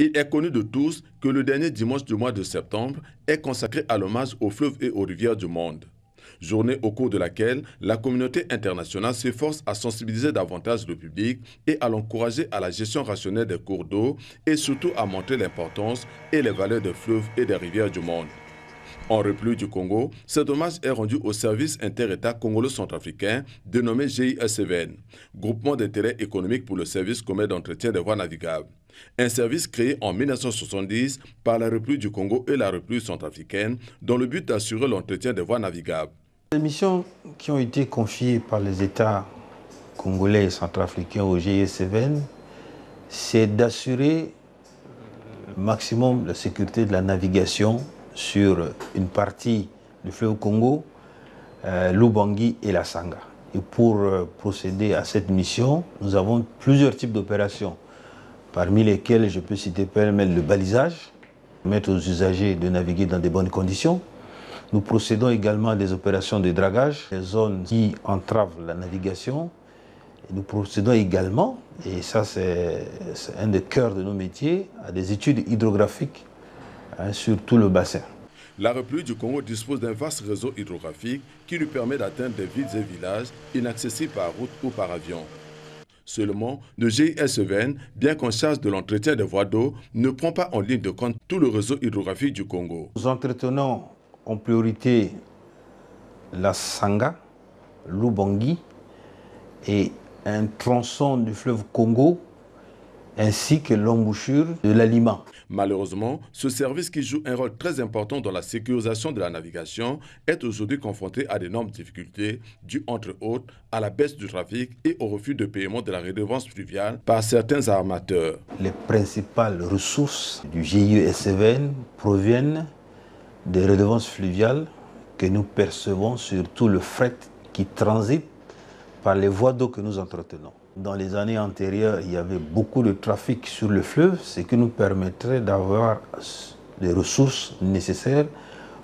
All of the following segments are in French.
Il est connu de tous que le dernier dimanche du mois de septembre est consacré à l'hommage aux fleuves et aux rivières du monde. Journée au cours de laquelle la communauté internationale s'efforce à sensibiliser davantage le public et à l'encourager à la gestion rationnelle des cours d'eau et surtout à montrer l'importance et les valeurs des fleuves et des rivières du monde. En République du Congo, ce dommage est rendu au service inter-État congolo-centrafricain dénommé GISVN, Groupement d'intérêt économique pour le service commun d'entretien des voies navigables. Un service créé en 1970 par la République du Congo et la République centrafricaine dans le but d'assurer l'entretien des voies navigables. Les missions qui ont été confiées par les États congolais et centrafricains au GISVN, c'est d'assurer maximum la sécurité de la navigation sur une partie du fleuve Congo, euh, l'Oubangui et la Sanga. Et pour euh, procéder à cette mission, nous avons plusieurs types d'opérations, parmi lesquelles je peux citer permettre le balisage, permettre aux usagers de naviguer dans de bonnes conditions. Nous procédons également à des opérations de dragage, des zones qui entravent la navigation. nous procédons également, et ça c'est un des cœurs de nos métiers, à des études hydrographiques Hein, sur tout le bassin. La République du Congo dispose d'un vaste réseau hydrographique qui lui permet d'atteindre des villes et villages inaccessibles par route ou par avion. Seulement, le GISVN, bien qu'en charge de l'entretien des voies d'eau, ne prend pas en ligne de compte tout le réseau hydrographique du Congo. Nous entretenons en priorité la Sanga, l'Ubangui et un tronçon du fleuve Congo ainsi que l'embouchure de l'aliment. Malheureusement, ce service qui joue un rôle très important dans la sécurisation de la navigation est aujourd'hui confronté à d'énormes difficultés dues entre autres à la baisse du trafic et au refus de paiement de la redevance fluviale par certains armateurs. Les principales ressources du GIE proviennent des redevances fluviales que nous percevons sur tout le fret qui transite par les voies d'eau que nous entretenons dans les années antérieures, il y avait beaucoup de trafic sur le fleuve, ce qui nous permettrait d'avoir les ressources nécessaires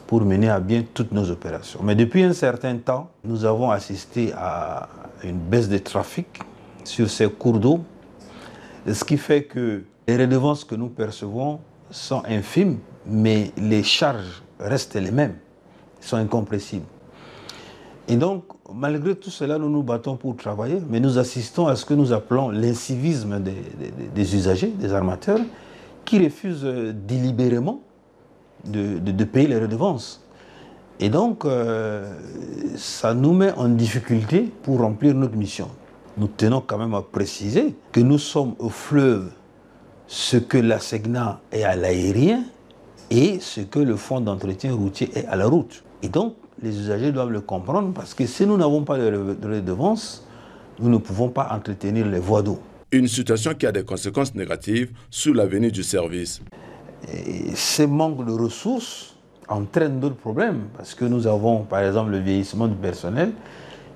pour mener à bien toutes nos opérations. Mais depuis un certain temps, nous avons assisté à une baisse de trafic sur ces cours d'eau, ce qui fait que les redevances que nous percevons sont infimes, mais les charges restent les mêmes, sont incompressibles. Et donc, malgré tout cela, nous nous battons pour travailler, mais nous assistons à ce que nous appelons l'incivisme des, usagers, des armateurs, qui refusent délibérément de, payer les redevances. Et donc, euh, ça nous met en difficulté pour remplir notre mission. Nous tenons quand même à préciser que nous sommes au fleuve ce que la SEGNA est à l'aérien et ce que le fonds d'entretien routier est à la route. Et donc, les usagers doivent le comprendre parce que si nous n'avons pas de redevances, nous ne pouvons pas entretenir les voies d'eau. Une situation qui a des conséquences négatives sur l'avenir du service. Et ce manque de ressources entraîne d'autres problèmes parce que nous avons par exemple le vieillissement du personnel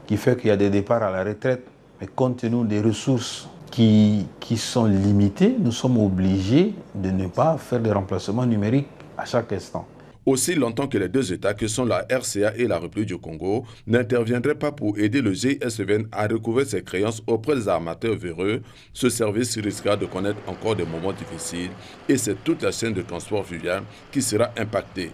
qui fait qu'il y a des départs à la retraite. Mais compte tenu des ressources qui, qui sont limitées, nous sommes obligés de ne pas faire des remplacements numériques à chaque instant aussi longtemps que les deux États que sont la RCA et la République du Congo n'interviendraient pas pour aider le GSVN à recouvrer ses créances auprès des armateurs véreux, ce service risquera de connaître encore des moments difficiles et c'est toute la chaîne de transport fluvial qui sera impactée.